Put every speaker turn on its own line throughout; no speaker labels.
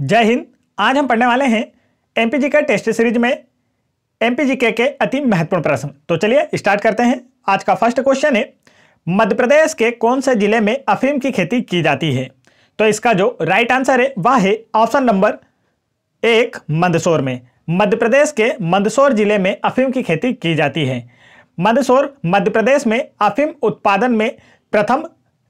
जय हिंद आज हम पढ़ने वाले हैं एमपीजी के टेस्ट सीरीज में एमपीजी के के अति महत्वपूर्ण प्रश्न तो चलिए स्टार्ट करते हैं आज का फर्स्ट क्वेश्चन है मध्य प्रदेश के कौन से जिले में अफीम की खेती की जाती है तो इसका जो राइट आंसर है वह है ऑप्शन नंबर एक मंदसौर में मध्य प्रदेश के मंदसौर जिले में अफीम की खेती की जाती है मंदसौर मध्य प्रदेश में अफीम उत्पादन में प्रथम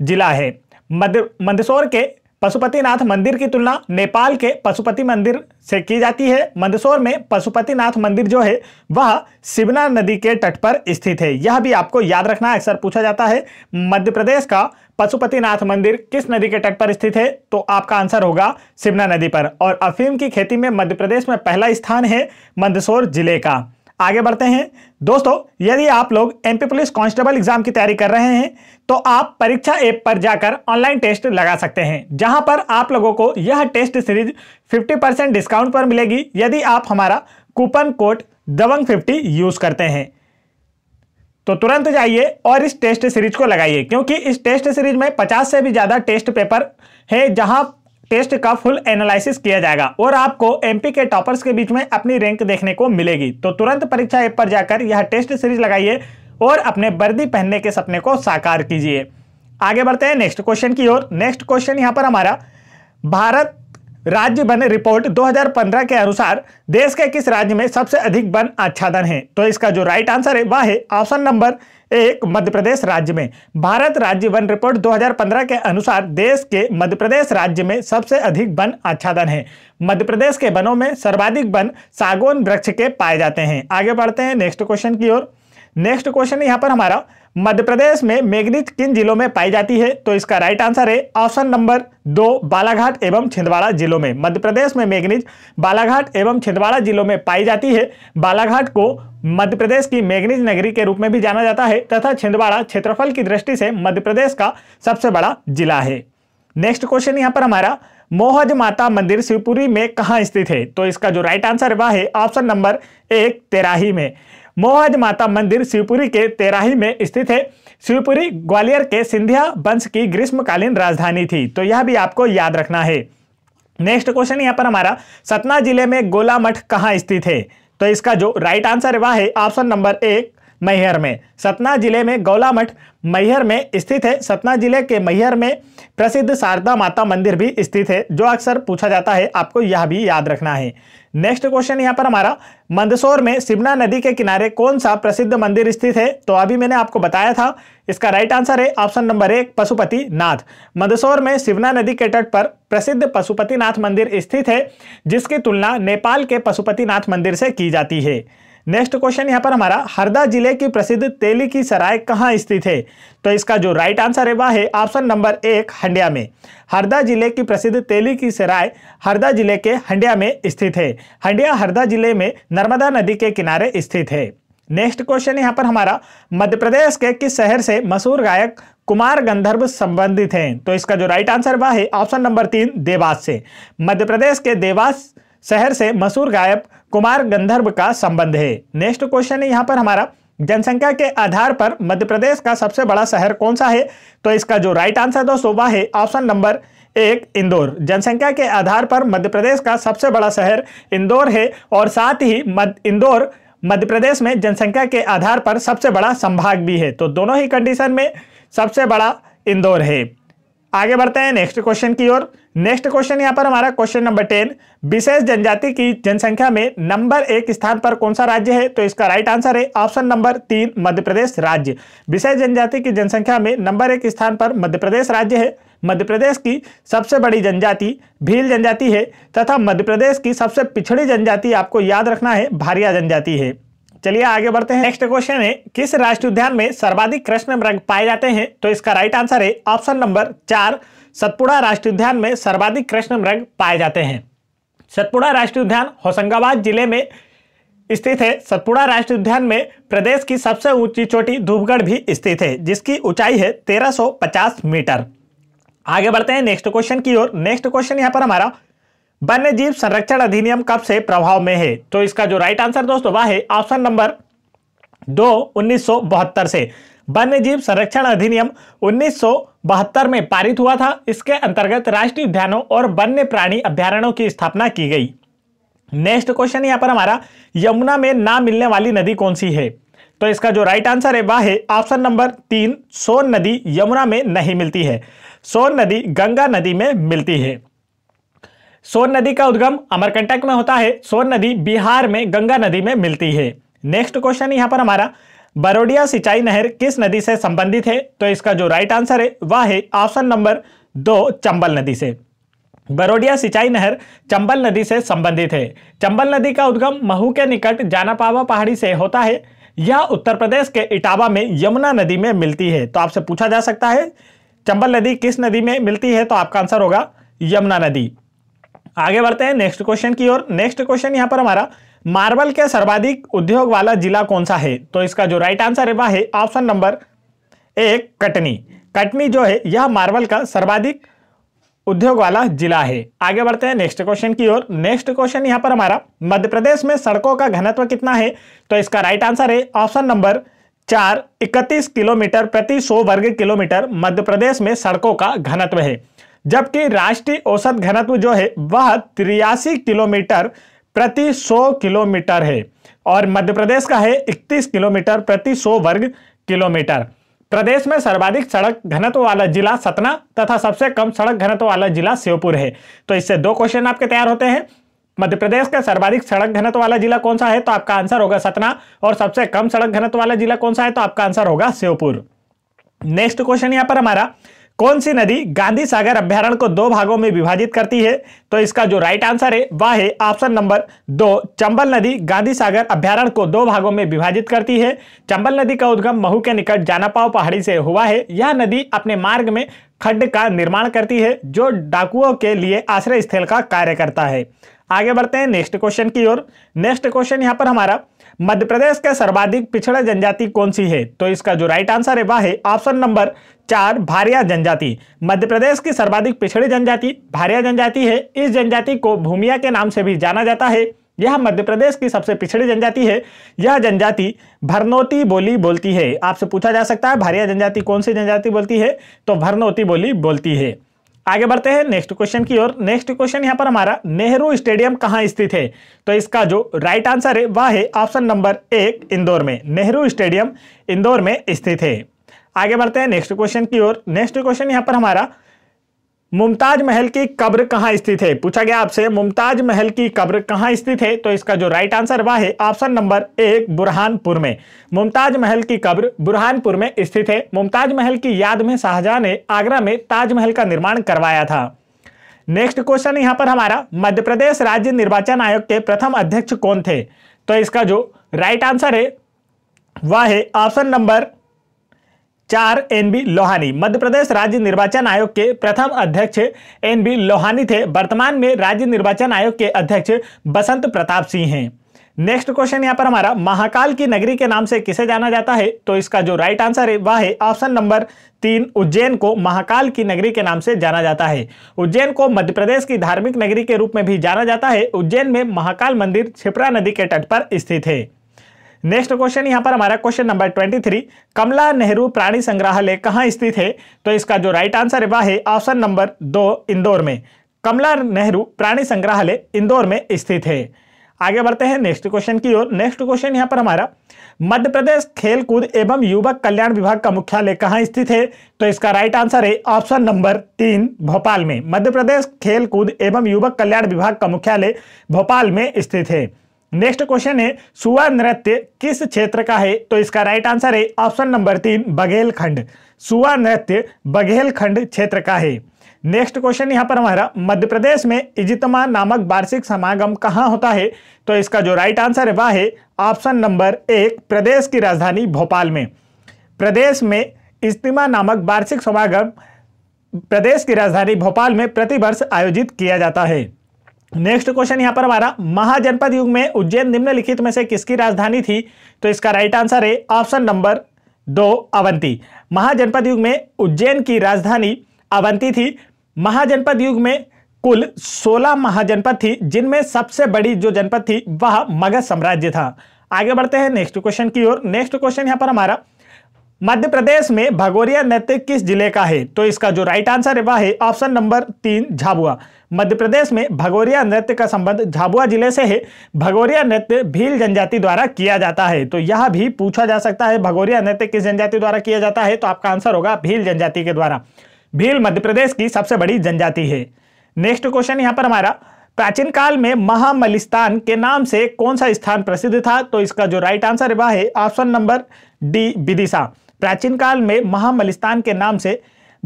जिला है मध्य मंदसौर के पशुपतिनाथ मंदिर की तुलना नेपाल के पशुपति मंदिर से की जाती है मंदसौर में पशुपतिनाथ मंदिर जो है वह शिवना नदी के तट पर स्थित है यह भी आपको याद रखना अक्सर पूछा जाता है मध्य प्रदेश का पशुपतिनाथ मंदिर किस नदी के तट पर स्थित है तो आपका आंसर होगा शिवना नदी पर और अफीम की खेती में मध्य प्रदेश में पहला स्थान है मंदसौर जिले का आगे बढ़ते हैं दोस्तों यदि आप लोग एमपी पुलिस कांस्टेबल एग्जाम की तैयारी कर रहे हैं तो आप परीक्षा ऐप पर जाकर ऑनलाइन टेस्ट लगा सकते हैं जहां पर आप लोगों को यह टेस्ट सीरीज 50 परसेंट डिस्काउंट पर मिलेगी यदि आप हमारा coupon code Dabang fifty use करते हैं तो तुरंत जाइए और इस टेस्ट सीरीज को लगाइए क्योंकि इस टेस्ट सीरीज में पचास से भी ज़्यादा टेस्ट पेपर है जहां टेस्ट का फुल एनालिसिस किया जाएगा और आपको एमपी के टॉपर्स के बीच में अपनी रैंक देखने को मिलेगी तो तुरंत परीक्षा ऐप पर जाकर यह टेस्ट सीरीज लगाइए और अपने वर्दी पहनने के सपने को साकार कीजिए आगे बढ़ते हैं नेक्स्ट क्वेश्चन की ओर नेक्स्ट क्वेश्चन यहाँ पर हमारा भारत राज्य वन रिपोर्ट 2015 के अनुसार देश के किस राज्य में सबसे अधिक वन आच्छादन है तो इसका जो राइट आंसर है वह है ऑप्शन नंबर एक मध्य प्रदेश राज्य में भारत राज्य वन रिपोर्ट 2015 के अनुसार देश के मध्य प्रदेश राज्य में सबसे अधिक वन आच्छादन है मध्य प्रदेश के वनों में सर्वाधिक वन सागौन वृक्ष के पाए जाते हैं आगे बढ़ते हैं नेक्स्ट क्वेश्चन की ओर नेक्स्ट क्वेश्चन है यहाँ पर हमारा मध्य प्रदेश में मेघनीज किन जिलों में पाई जाती है तो इसका राइट आंसर है ऑप्शन नंबर दो बालाघाट एवं छिंदवाड़ा जिलों में मध्य प्रदेश में मेघनीज बालाघाट एवं छिंदवाड़ा जिलों में पाई जाती है बालाघाट को मध्य प्रदेश की मेघनीज नगरी के रूप में भी जाना जाता है तथा छिंदवाड़ा क्षेत्रफल की दृष्टि से मध्य प्रदेश का सबसे बड़ा जिला है नेक्स्ट क्वेश्चन यहाँ पर हमारा मोहज माता मंदिर शिवपुरी में कहाँ स्थित है तो इसका जो राइट आंसर वह है ऑप्शन नंबर एक तेराही में मोहज माता मंदिर शिवपुरी के तेराही में स्थित है शिवपुरी ग्वालियर के सिंधिया वंश की ग्रीष्मकालीन राजधानी थी तो यह भी आपको याद रखना है नेक्स्ट क्वेश्चन यहाँ पर हमारा सतना जिले में गोला मठ कहाँ स्थित है तो इसका जो राइट आंसर है वह है ऑप्शन नंबर एक मैहर में सतना जिले में गौला मठ मैहर में स्थित है सतना जिले के मैहर में प्रसिद्ध शारदा माता मंदिर भी स्थित है जो अक्सर पूछा जाता है आपको यह भी याद रखना है नेक्स्ट क्वेश्चन यहाँ पर हमारा मंदसौर में सिमना नदी के किनारे कौन सा प्रसिद्ध मंदिर स्थित है तो अभी मैंने आपको बताया था इसका राइट आंसर है ऑप्शन नंबर एक पशुपति नाथ मंदसौर में सिमना नदी के तट पर प्रसिद्ध पशुपतिनाथ मंदिर स्थित है जिसकी तुलना नेपाल के पशुपतिनाथ मंदिर से की जाती है नेक्स्ट क्वेश्चन यहाँ पर हमारा हरदा जिले की प्रसिद्ध तेली की सराय कहाँ स्थित है तो इसका जो राइट आंसर है वह है ऑप्शन नंबर एक हंडिया में हरदा जिले की प्रसिद्ध तेली की सराय हरदा जिले के हंडिया में स्थित है हंडिया हरदा जिले में नर्मदा नदी के किनारे स्थित है नेक्स्ट क्वेश्चन यहाँ पर हमारा मध्य प्रदेश के किस शहर से मशहूर गायक कुमार गंधर्व संबंधित हैं तो इसका जो राइट आंसर वह है ऑप्शन नंबर तीन देवास से मध्य प्रदेश के देवास शहर से मशहूर गायक कुमार गंधर्व का संबंध है नेक्स्ट क्वेश्चन है यहाँ पर हमारा जनसंख्या के आधार पर मध्य प्रदेश का सबसे बड़ा शहर कौन सा है तो इसका जो राइट आंसर दोस्तों वह है ऑप्शन नंबर एक इंदौर जनसंख्या के आधार पर मध्य प्रदेश का सबसे बड़ा शहर इंदौर है और साथ ही इंदौर मध्य प्रदेश में जनसंख्या के आधार पर सबसे बड़ा संभाग भी है तो दोनों ही कंडीशन में सबसे बड़ा इंदौर है आगे बढ़ते हैं नेक्स्ट क्वेश्चन की ओर नेक्स्ट क्वेश्चन यहाँ पर हमारा क्वेश्चन नंबर टेन विशेष जनजाति की जनसंख्या में नंबर एक स्थान पर कौन सा राज्य है तो इसका राइट आंसर है ऑप्शन नंबर तीन मध्य प्रदेश राज्य विशेष जनजाति की जनसंख्या में नंबर एक स्थान पर मध्य प्रदेश राज्य है मध्य प्रदेश की सबसे बड़ी जनजाति भील जनजाति है तथा मध्य प्रदेश की सबसे पिछड़ी जनजाति आपको याद रखना है भारिया जनजाति है चलिए आगे बढ़ते हैं नेक्स्ट क्वेश्चन है किस राष्ट्रीय उद्यान में सर्वाधिक कृष्ण मृग पाए जाते हैं तो इसका राइट आंसर है ऑप्शन नंबर चार सतपुड़ा राष्ट्रीय उद्यान में सर्वाधिक कृष्ण मृग पाए जाते हैं सतपुड़ा राष्ट्रीय उद्यान होशंगाबाद जिले में स्थित है सतपुड़ा राष्ट्रीय उद्यान में प्रदेश की सबसे ऊंची चोटी धूपगढ़ भी स्थित है जिसकी ऊंचाई है 1350 मीटर आगे बढ़ते हैं नेक्स्ट क्वेश्चन की ओर नेक्स्ट क्वेश्चन यहाँ पर हमारा वन्य जीव संरक्षण अधिनियम कब से प्रभाव में है तो इसका जो राइट आंसर दोस्तों वह है ऑप्शन नंबर दो उन्नीस से वन्य जीव संरक्षण अधिनियम बहत्तर में पारित हुआ था इसके अंतर्गत राष्ट्रीय उद्यानों और वन्य प्राणी अभ्यारणों की स्थापना की गई नेक्स्ट क्वेश्चन यहां पर हमारा यमुना में ना मिलने वाली नदी कौन सी है तो इसका जो राइट आंसर है वह है ऑप्शन नंबर तीन सोन नदी यमुना में नहीं मिलती है सोन नदी गंगा नदी में मिलती है सोन नदी का उद्गम अमरकंटक में होता है सोन नदी बिहार में गंगा नदी में मिलती है नेक्स्ट क्वेश्चन यहाँ पर हमारा बरोडिया सिंचाई नहर किस नदी से संबंधित है तो इसका जो राइट आंसर है वह है ऑप्शन नंबर दो चंबल नदी से बरोडिया सिंचाई नहर चंबल नदी से संबंधित है चंबल नदी का उद्गम महू के निकट जानापावा पहाड़ी से होता है यह उत्तर प्रदेश के इटावा में यमुना नदी में मिलती है तो आपसे पूछा जा सकता है चंबल नदी किस नदी में मिलती है तो आपका आंसर होगा यमुना नदी आगे बढ़ते हैं नेक्स्ट क्वेश्चन की ओर नेक्स्ट क्वेश्चन यहां पर हमारा मार्बल के सर्वाधिक उद्योग वाला जिला कौन सा है तो इसका जो राइट आंसर है वह है ऑप्शन नंबर एक कटनी कटनी जो है यह मार्बल का सर्वाधिक उद्योग वाला जिला है आगे बढ़ते हैं नेक्स्ट क्वेश्चन की ओर नेक्स्ट क्वेश्चन यहाँ पर हमारा मध्य प्रदेश में सड़कों का घनत्व कितना है तो इसका राइट आंसर है ऑप्शन नंबर चार इकतीस किलोमीटर प्रति सौ वर्ग किलोमीटर मध्य प्रदेश में सड़कों का घनत्व है जबकि राष्ट्रीय औसत घनत्व जो है वह तिरासी किलोमीटर प्रति 100 किलोमीटर है और मध्य प्रदेश का है 31 किलोमीटर प्रति 100 वर्ग किलोमीटर प्रदेश में सर्वाधिक सड़क घनत्व वाला जिला सतना तथा सबसे कम सड़क घनत्व वाला जिला श्योपुर है तो इससे दो क्वेश्चन आपके तैयार होते हैं मध्य प्रदेश का सर्वाधिक सड़क घनत्व वाला जिला कौन सा है तो आपका आंसर होगा सतना और सबसे कम सड़क घनत्व वाला जिला कौन सा है तो आपका आंसर होगा श्योपुर नेक्स्ट क्वेश्चन यहां पर हमारा कौन सी नदी गांधी सागर अभ्यारण को दो भागों में विभाजित करती है तो इसका जो राइट आंसर है वह है ऑप्शन नंबर दो चंबल नदी गांधी सागर अभ्यारण को दो भागों में विभाजित करती है चंबल नदी का उद्गम महू के निकट जानापाव पहाड़ी से हुआ है यह नदी अपने मार्ग में खड्ड का निर्माण करती है जो डाकुओं के लिए आश्रय स्थल का कार्य करता है आगे बढ़ते हैं नेक्स्ट क्वेश्चन की ओर नेक्स्ट क्वेश्चन यहाँ पर हमारा मध्य प्रदेश के सर्वाधिक पिछड़ा जनजाति कौन सी है तो इसका जो राइट आंसर है वह है ऑप्शन नंबर चार भारिया जनजाति मध्य प्रदेश की सर्वाधिक पिछड़ी जनजाति भारिया जनजाति है इस जनजाति को भूमिया के नाम से भी जाना जाता है यह मध्य प्रदेश की सबसे पिछड़ी जनजाति है यह जनजाति भरनौती बोली बोलती है आपसे पूछा जा सकता है भारिया जनजाति कौन सी जनजाति बोलती है तो भरनौती बोली बोलती है आगे बढ़ते हैं नेक्स्ट क्वेश्चन की ओर नेक्स्ट क्वेश्चन यहां पर हमारा नेहरू स्टेडियम कहां स्थित है तो इसका जो राइट आंसर है वह है ऑप्शन नंबर एक इंदौर में नेहरू स्टेडियम इंदौर में स्थित है आगे बढ़ते हैं नेक्स्ट क्वेश्चन की ओर नेक्स्ट क्वेश्चन यहां पर हमारा मुमताज महल की कब्र कहां स्थित है पूछा गया आपसे मुमताज महल की कब्र कहां स्थित है तो इसका जो राइट आंसर वह है ऑप्शन नंबर एक बुरहानपुर में मुमताज महल की कब्र बुरहानपुर में स्थित है मुमताज महल की याद में शाहजहां ने आगरा में ताजमहल का निर्माण करवाया था नेक्स्ट क्वेश्चन यहाँ पर हमारा मध्य प्रदेश राज्य निर्वाचन आयोग के प्रथम अध्यक्ष कौन थे तो इसका जो राइट आंसर है वह है ऑप्शन नंबर चार एनबी लोहानी मध्य प्रदेश राज्य निर्वाचन आयोग के प्रथम अध्यक्ष एनबी लोहानी थे वर्तमान में राज्य निर्वाचन आयोग के अध्यक्ष बसंत प्रताप सिंह हैं नेक्स्ट क्वेश्चन यहाँ पर हमारा महाकाल की नगरी के नाम से किसे जाना जाता है तो इसका जो राइट आंसर है वह है ऑप्शन नंबर तीन उज्जैन को महाकाल की नगरी के नाम से जाना जाता है उज्जैन को मध्य प्रदेश की धार्मिक नगरी के रूप में भी जाना जाता है उज्जैन में महाकाल मंदिर छिपरा नदी के तट पर स्थित है नेक्स्ट क्वेश्चन यहाँ पर हमारा question number twenty three Kamla Nehru Prani Sangrahalaya कहाँ स्थित है तो इसका जो राइट आंसर है वह है ऑप्शन नंबर दो इंदौर में कमला नेहरू प्राणी संग्रहालय इंदौर में स्थित है आगे बढ़ते हैं नेक्स्ट क्वेश्चन की ओर नेक्स्ट क्वेश्चन यहाँ पर हमारा मध्य प्रदेश खेलकूद एवं युवक कल्याण विभाग का मुख्यालय कहाँ स्थित है तो इसका राइट आंसर है ऑप्शन नंबर तीन भोपाल में मध्य प्रदेश खेलकूद एवं युवक कल्याण विभाग का मुख्यालय भोपाल में स्थित है नेक्स्ट क्वेश्चन है सुवा नृत्य किस क्षेत्र का है तो इसका राइट आंसर है ऑप्शन नंबर तीन बघेलखंड सुवा नृत्य बघेलखंड क्षेत्र का है नेक्स्ट क्वेश्चन यहाँ पर हमारा मध्य प्रदेश में इजितमा नामक वार्षिक समागम कहाँ होता है तो इसका जो राइट आंसर है वह है ऑप्शन नंबर एक प्रदेश की राजधानी भोपाल में प्रदेश में इज्तिमा नामक वार्षिक समागम प्रदेश की राजधानी भोपाल में प्रतिवर्ष आयोजित किया जाता है नेक्स्ट क्वेश्चन यहां पर हमारा महाजनपद युग में उज्जैन निम्नलिखित में से किसकी राजधानी थी तो इसका राइट आंसर है ऑप्शन नंबर दो अवंती महाजनपद युग में उज्जैन की राजधानी अवंती थी महाजनपद युग में कुल 16 महाजनपद थी जिनमें सबसे बड़ी जो जनपद थी वह मगध साम्राज्य था आगे बढ़ते हैं नेक्स्ट क्वेश्चन की ओर नेक्स्ट क्वेश्चन यहां पर हमारा मध्य प्रदेश में भगोरिया नृत्य किस जिले का है तो इसका जो राइट आंसर है वह है ऑप्शन नंबर तीन झाबुआ मध्य प्रदेश में भगोरिया नृत्य का संबंध झाबुआ जिले से है भगोरिया नृत्य भील जनजाति द्वारा किया जाता है तो यह भी पूछा जा सकता है भगोरिया नृत्य किस जनजाति द्वारा किया जाता है तो आपका आंसर होगा भील जनजाति के द्वारा भील मध्य प्रदेश की सबसे बड़ी जनजाति है नेक्स्ट क्वेश्चन यहाँ पर हमारा प्राचीन काल में महामलिस्तान के नाम से कौन सा स्थान प्रसिद्ध था तो इसका जो राइट आंसर है वह है ऑप्शन नंबर डी विदिशा प्राचीन काल में महामलिस्तान के नाम से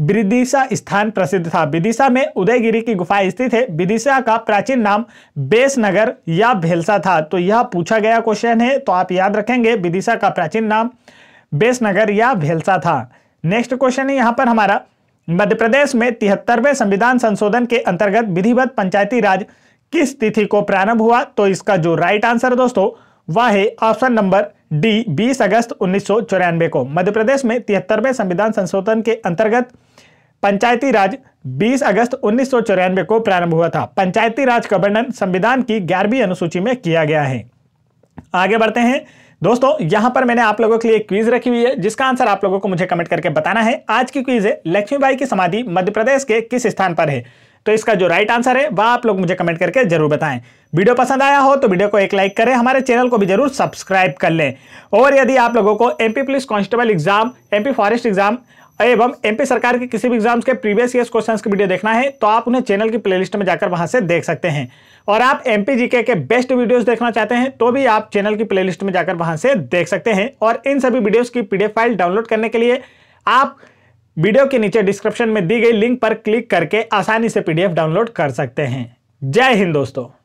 विदिशा स्थान प्रसिद्ध था विदिशा में उदयगिरी की गुफा स्थित है विदिशा का प्राचीन नाम बेसनगर या भेलसा था तो यह पूछा गया क्वेश्चन है तो आप याद रखेंगे विदिशा का प्राचीन नाम बेसनगर या भेलसा था नेक्स्ट क्वेश्चन है यहाँ पर हमारा मध्य प्रदेश में तिहत्तरवें संविधान संशोधन के अंतर्गत विधिवत पंचायती राज किस तिथि को प्रारंभ हुआ तो इसका जो राइट आंसर दोस्तों वह है ऑप्शन नंबर डी 20 अगस्त उन्नीस को मध्य प्रदेश में तिहत्तरवें संविधान संशोधन के अंतर्गत पंचायती राज 20 अगस्त उन्नीस को प्रारंभ हुआ था पंचायती राज का वर्णन संविधान की ग्यारहवीं अनुसूची में किया गया है आगे बढ़ते हैं दोस्तों यहां पर मैंने आप लोगों के लिए क्वीज रखी हुई है जिसका आंसर आप लोगों को मुझे कमेंट करके बताना है आज की क्वीज है लक्ष्मीबाई की समाधि मध्य प्रदेश के किस स्थान पर है तो इसका जो राइट आंसर है वह आप लोग मुझे कमेंट करके जरूर बताएं वीडियो पसंद आया हो तो वीडियो को एक लाइक करें हमारे चैनल को भी जरूर सब्सक्राइब कर लें और यदि आप लोगों को MP police constable exam MP forest exam एवं एमपी सरकार के किसी भी एग्जाम्स के प्रीवियस ईयर क्वेश्चन की वीडियो देखना है तो आप उन्हें चैनल की प्लेलिस्ट में जाकर वहां से देख सकते हैं और आप पी जी के बेस्ट वीडियोस देखना चाहते हैं तो भी आप चैनल की प्लेलिस्ट में जाकर वहां से देख सकते हैं और इन सभी वीडियोस की पीडीएफ फाइल डाउनलोड करने के लिए आप वीडियो के नीचे डिस्क्रिप्शन में दी गई लिंक पर क्लिक करके आसानी से पीडीएफ डाउनलोड कर सकते हैं जय हिंद दोस्तों